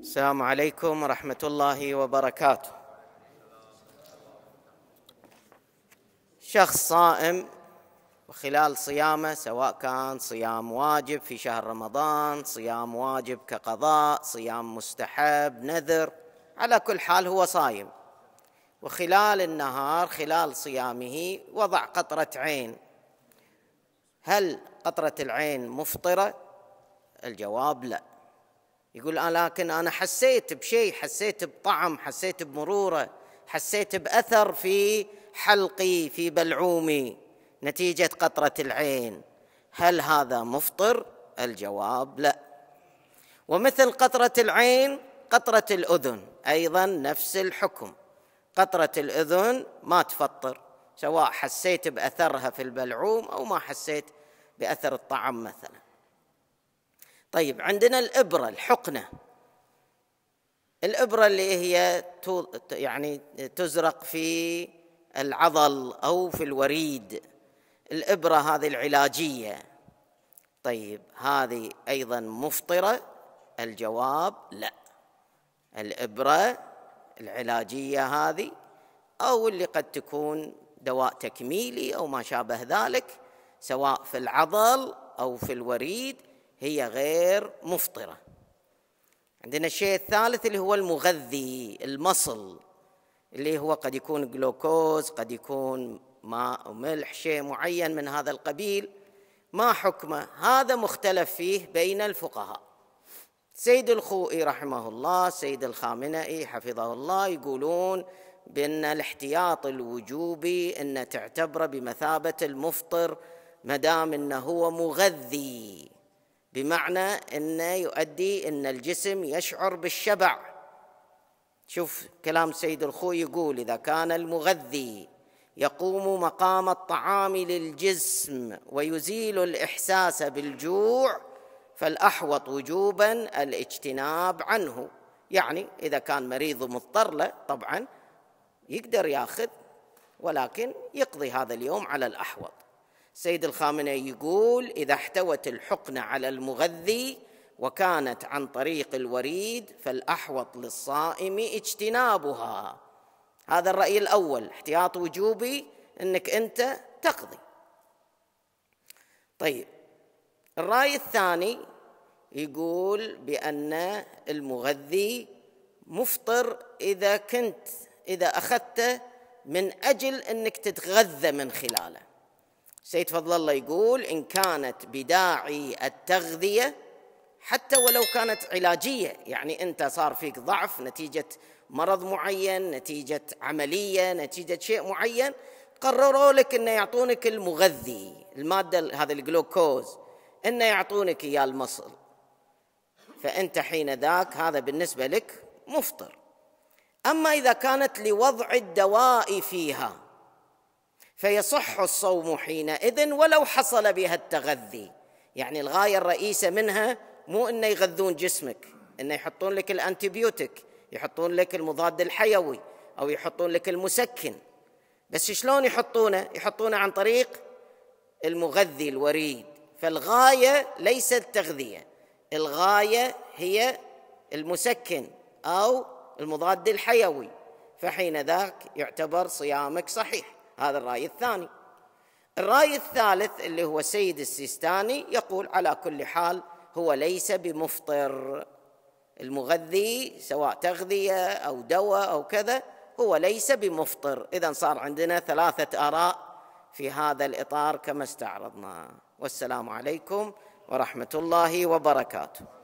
السلام عليكم ورحمة الله وبركاته شخص صائم وخلال صيامه سواء كان صيام واجب في شهر رمضان صيام واجب كقضاء صيام مستحب نذر على كل حال هو صايم وخلال النهار خلال صيامه وضع قطرة عين هل قطرة العين مفطرة؟ الجواب لا يقول آه لكن أنا حسيت بشيء حسيت بطعم حسيت بمرورة حسيت بأثر في حلقي في بلعومي نتيجة قطرة العين هل هذا مفطر؟ الجواب لا ومثل قطرة العين قطرة الأذن أيضا نفس الحكم قطرة الأذن ما تفطر سواء حسيت باثرها في البلعوم او ما حسيت باثر الطعام مثلا طيب عندنا الابره الحقنه الابره اللي هي يعني تزرق في العضل او في الوريد الابره هذه العلاجيه طيب هذه ايضا مفطره الجواب لا الابره العلاجيه هذه او اللي قد تكون دواء تكميلي او ما شابه ذلك سواء في العضل او في الوريد هي غير مفطره عندنا الشيء الثالث اللي هو المغذي المصل اللي هو قد يكون جلوكوز قد يكون ماء وملح، شيء معين من هذا القبيل ما حكمه هذا مختلف فيه بين الفقهاء سيد الخوئي رحمه الله سيد الخامنئي حفظه الله يقولون بأن الاحتياط الوجوبي أن تعتبره بمثابة المفطر مدام أنه هو مغذي بمعنى أنه يؤدي أن الجسم يشعر بالشبع شوف كلام سيد الخوي يقول إذا كان المغذي يقوم مقام الطعام للجسم ويزيل الإحساس بالجوع فالأحوط وجوبا الاجتناب عنه يعني إذا كان مريض مضطر له طبعا يقدر ياخذ ولكن يقضي هذا اليوم على الأحوط سيد الخامنئي يقول إذا احتوت الحقنة على المغذي وكانت عن طريق الوريد فالأحوط للصائم اجتنابها هذا الرأي الأول احتياط وجوبي أنك أنت تقضي طيب الرأي الثاني يقول بأن المغذي مفطر إذا كنت إذا أخذته من أجل أنك تتغذى من خلاله سيد فضل الله يقول إن كانت بداعي التغذية حتى ولو كانت علاجية يعني أنت صار فيك ضعف نتيجة مرض معين نتيجة عملية نتيجة شيء معين قرروا لك أن يعطونك المغذي المادة هذا الجلوكوز أن يعطونك إياه المصل فأنت حين ذاك هذا بالنسبة لك مفطر اما اذا كانت لوضع الدواء فيها فيصح الصوم حينئذ ولو حصل بها التغذي يعني الغايه الرئيسه منها مو انه يغذون جسمك انه يحطون لك الانتيبيوتيك يحطون لك المضاد الحيوي او يحطون لك المسكن بس شلون يحطونه يحطونه عن طريق المغذي الوريد فالغايه ليست تغذيه الغايه هي المسكن او المضاد الحيوي فحين ذاك يعتبر صيامك صحيح هذا الرأي الثاني الرأي الثالث اللي هو السيد السيستاني يقول على كل حال هو ليس بمفطر المغذي سواء تغذية أو دواء أو كذا هو ليس بمفطر إذا صار عندنا ثلاثة آراء في هذا الإطار كما استعرضنا والسلام عليكم ورحمة الله وبركاته